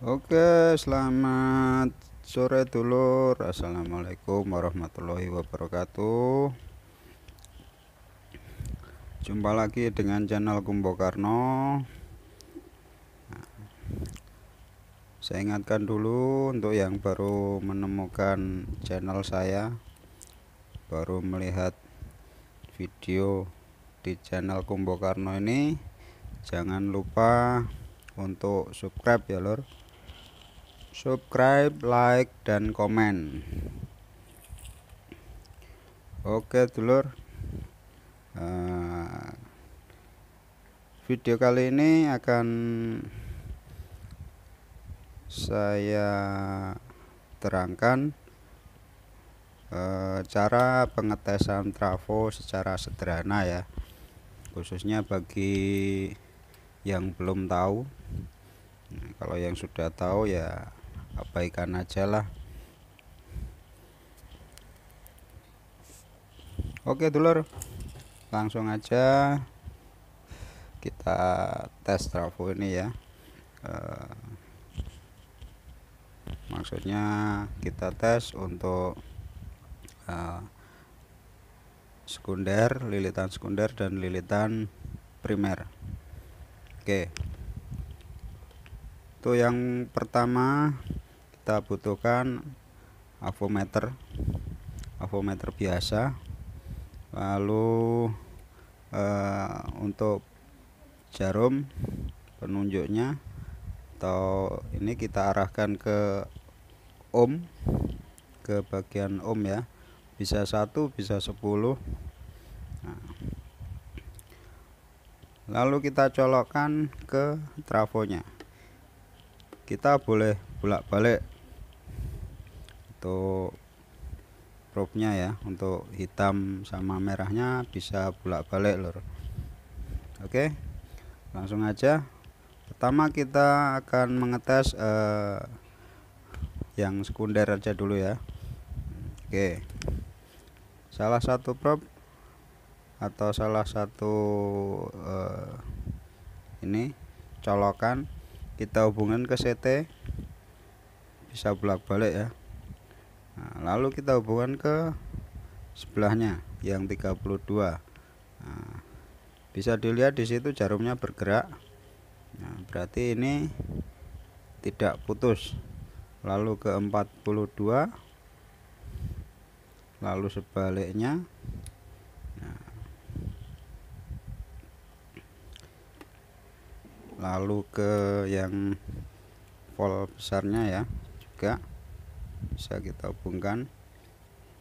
Oke, selamat sore dulur. Assalamualaikum warahmatullahi wabarakatuh. Jumpa lagi dengan channel Kumbo Karno. saya ingatkan dulu untuk yang baru menemukan channel saya, baru melihat video di channel Kumbo Karno ini, jangan lupa untuk subscribe ya, lor subscribe like dan komen oke dulur uh, video kali ini akan saya terangkan uh, cara pengetesan trafo secara sederhana ya khususnya bagi yang belum tahu nah, kalau yang sudah tahu ya abaikan aja lah oke dulur langsung aja kita tes trafo ini ya e, maksudnya kita tes untuk e, sekunder lilitan sekunder dan lilitan primer oke itu yang pertama kita butuhkan avometer avometer biasa lalu eh, untuk jarum penunjuknya atau ini kita arahkan ke ohm ke bagian ohm ya bisa satu bisa sepuluh, nah. lalu kita colokkan ke trafonya kita boleh bolak-balik untuk probnya ya untuk hitam sama merahnya bisa bolak-balik lor oke langsung aja pertama kita akan mengetes eh, yang sekunder aja dulu ya oke salah satu prop atau salah satu eh, ini colokan kita hubungkan ke CT bisa bolak-balik ya nah, lalu kita hubungkan ke sebelahnya yang 32 nah, bisa dilihat di situ jarumnya bergerak nah, berarti ini tidak putus lalu ke 42 lalu sebaliknya nah, lalu ke yang volt besarnya ya juga bisa kita hubungkan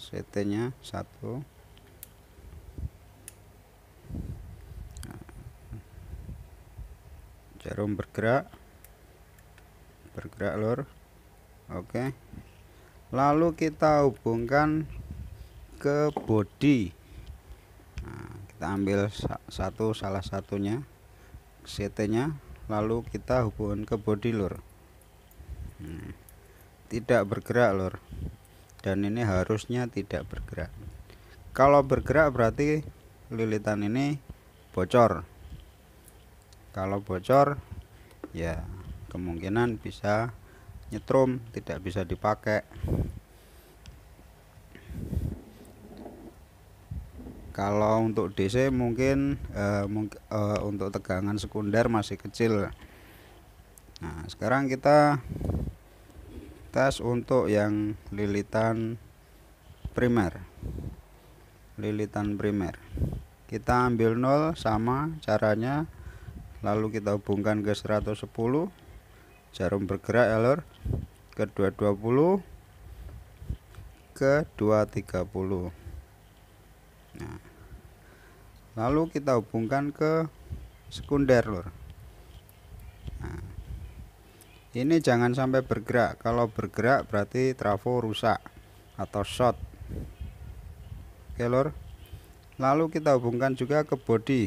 CT nya satu nah. jarum bergerak bergerak lor oke lalu kita hubungkan ke body nah, kita ambil satu salah satunya CT nya lalu kita hubungkan ke body lor hmm tidak bergerak lor dan ini harusnya tidak bergerak kalau bergerak berarti lilitan ini bocor kalau bocor ya kemungkinan bisa nyetrum tidak bisa dipakai kalau untuk DC mungkin uh, uh, untuk tegangan sekunder masih kecil nah sekarang kita tes untuk yang lilitan primer lilitan primer kita ambil nol sama caranya lalu kita hubungkan ke 110 jarum bergerak ya ke 220 ke 230 nah lalu kita hubungkan ke sekunder lor ini jangan sampai bergerak kalau bergerak berarti trafo rusak atau short oke lor lalu kita hubungkan juga ke body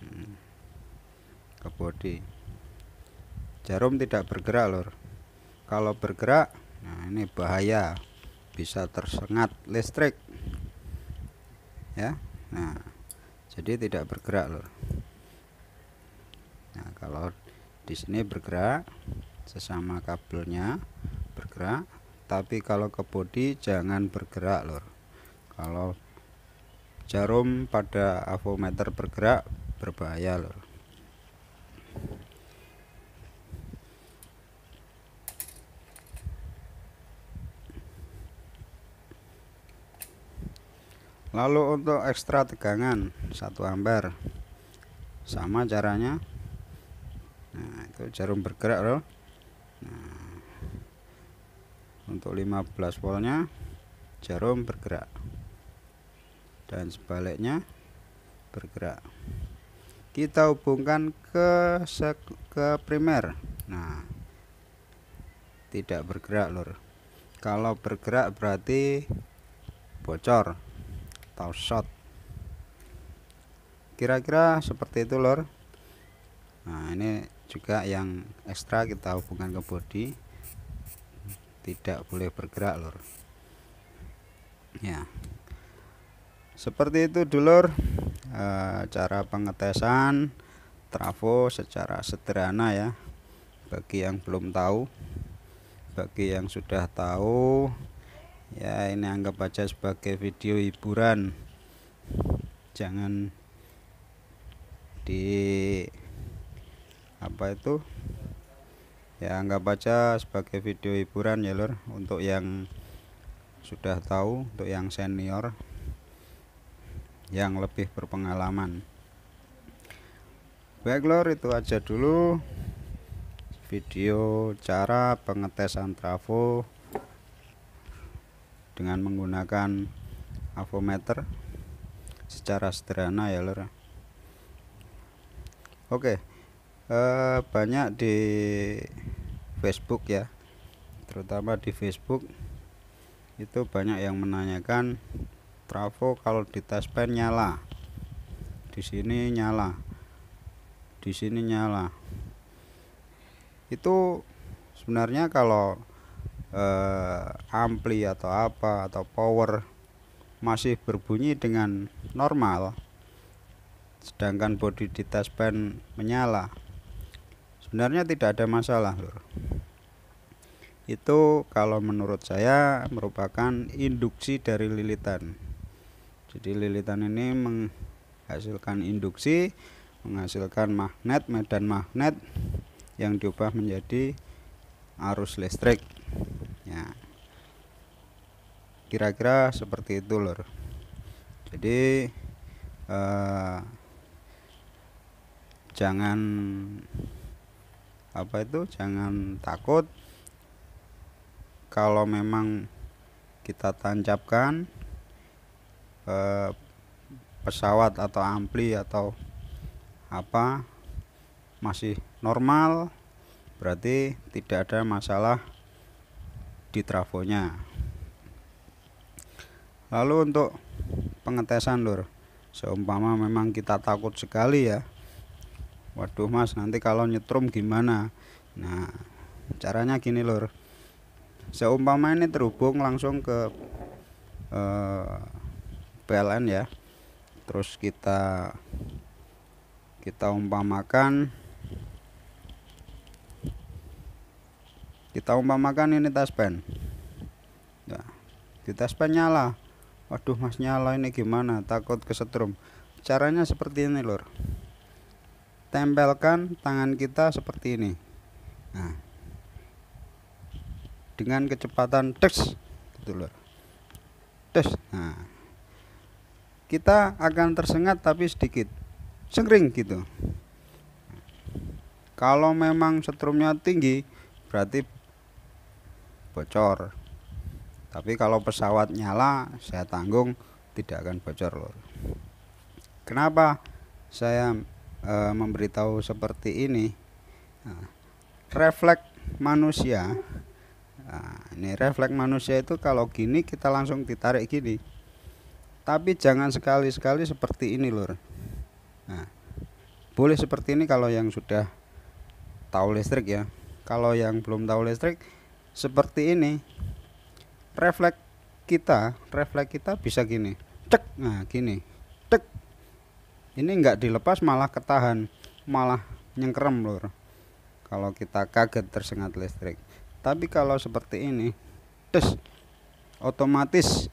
hmm. ke body jarum tidak bergerak lor kalau bergerak nah ini bahaya bisa tersengat listrik ya nah jadi tidak bergerak lor nah kalau di sini bergerak sesama kabelnya bergerak tapi kalau ke bodi jangan bergerak lor kalau jarum pada avometer bergerak berbahaya lor lalu untuk ekstra tegangan satu amper sama caranya nah itu jarum bergerak loh nah, untuk 15 voltnya jarum bergerak dan sebaliknya bergerak kita hubungkan ke ke primer nah tidak bergerak lor. kalau bergerak berarti bocor atau short kira-kira seperti itu lor nah ini juga yang ekstra kita hubungkan ke bodi tidak boleh bergerak lor ya seperti itu dulur e, eh, cara pengetesan trafo secara sederhana ya bagi yang belum tahu bagi yang sudah tahu ya ini anggap aja sebagai video hiburan jangan di apa itu ya anggap baca sebagai video hiburan ya lor untuk yang sudah tahu untuk yang senior yang lebih berpengalaman baik lor itu aja dulu video cara pengetesan trafo dengan menggunakan avometer secara sederhana ya lor oke Eh, banyak di Facebook ya terutama di Facebook itu banyak yang menanyakan trafo kalau di test pen nyala di sini nyala di sini nyala itu sebenarnya kalau eh, ampli atau apa atau power masih berbunyi dengan normal sedangkan body di test pen menyala sebenarnya tidak ada masalah lur itu kalau menurut saya merupakan induksi dari lilitan jadi lilitan ini menghasilkan induksi menghasilkan magnet medan magnet yang diubah menjadi arus listrik ya kira-kira seperti itu lor jadi eh, jangan apa itu jangan takut kalau memang kita tancapkan eh, pesawat atau ampli atau apa masih normal berarti tidak ada masalah di trafonya lalu untuk pengetesan lur seumpama memang kita takut sekali ya waduh mas nanti kalau nyetrum gimana nah caranya gini lor seumpama ini terhubung langsung ke eh, PLN ya terus kita kita umpamakan kita umpamakan ini taspen Ya, di taspen nyala waduh mas nyala ini gimana takut kesetrum caranya seperti ini lor tempelkan tangan kita seperti ini nah dengan kecepatan tes, gitu loh tes nah kita akan tersengat tapi sedikit sengring gitu kalau memang setrumnya tinggi berarti bocor tapi kalau pesawat nyala saya tanggung tidak akan bocor lor. kenapa saya e, memberitahu seperti ini nah, refleks manusia nah, ini refleks manusia itu kalau gini kita langsung ditarik gini tapi jangan sekali-sekali seperti ini lur nah, boleh seperti ini kalau yang sudah tahu listrik ya kalau yang belum tahu listrik seperti ini refleks kita refleks kita bisa gini cek nah gini cek ini nggak dilepas malah ketahan malah nyengkerem lur kalau kita kaget tersengat listrik tapi kalau seperti ini tes, otomatis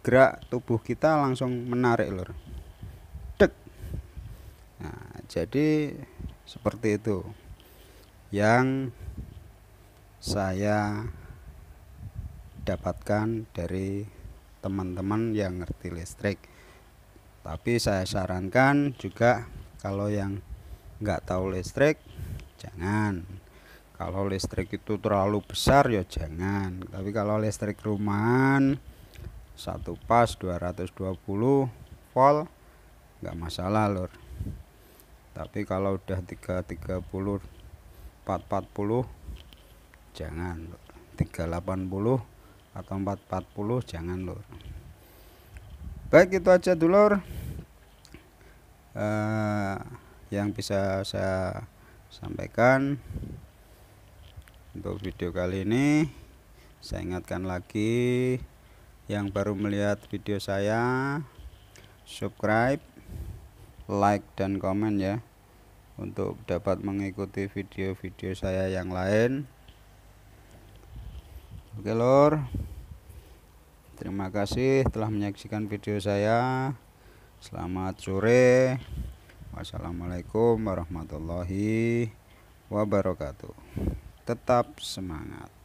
gerak tubuh kita langsung menarik lur dek nah jadi seperti itu yang saya dapatkan dari teman-teman yang ngerti listrik tapi saya sarankan juga kalau yang nggak tahu listrik jangan kalau listrik itu terlalu besar ya jangan tapi kalau listrik rumahan satu pas 220 volt nggak masalah lor tapi kalau udah 330 440 jangan lor. 380 atau 440 jangan lor baik itu aja dulur uh, yang bisa saya sampaikan untuk video kali ini saya ingatkan lagi yang baru melihat video saya subscribe like dan komen ya untuk dapat mengikuti video-video saya yang lain oke lor terima kasih telah menyaksikan video saya Selamat sore. Wassalamualaikum warahmatullahi wabarakatuh. Tetap semangat.